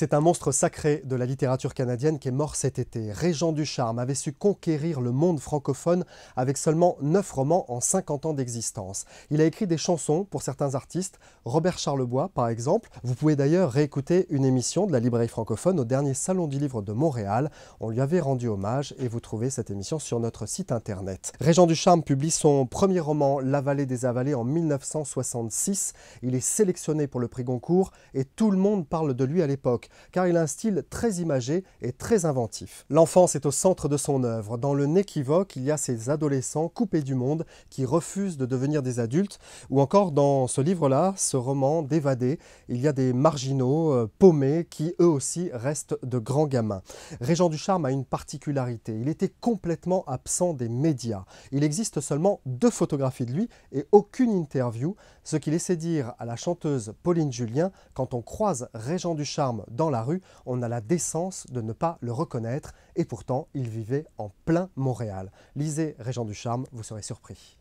C'est un monstre sacré de la littérature canadienne qui est mort cet été. Régent du Charme avait su conquérir le monde francophone avec seulement 9 romans en 50 ans d'existence. Il a écrit des chansons pour certains artistes, Robert Charlebois par exemple. Vous pouvez d'ailleurs réécouter une émission de la librairie francophone au dernier Salon du Livre de Montréal. On lui avait rendu hommage et vous trouvez cette émission sur notre site internet. Régent du Charme publie son premier roman La Vallée des Avalées en 1966. Il est sélectionné pour le prix Goncourt et tout le monde parle de lui à l'époque car il a un style très imagé et très inventif. L'enfance est au centre de son œuvre. Dans Le Néquivoque, il y a ces adolescents coupés du monde qui refusent de devenir des adultes, ou encore dans ce livre-là, ce roman dévadé, il y a des marginaux euh, paumés qui eux aussi restent de grands gamins. Régent Charme a une particularité, il était complètement absent des médias. Il existe seulement deux photographies de lui et aucune interview, ce qui laissait dire à la chanteuse Pauline Julien, quand on croise Régent Charme dans la rue, on a la décence de ne pas le reconnaître, et pourtant il vivait en plein Montréal. Lisez Régent du Charme, vous serez surpris.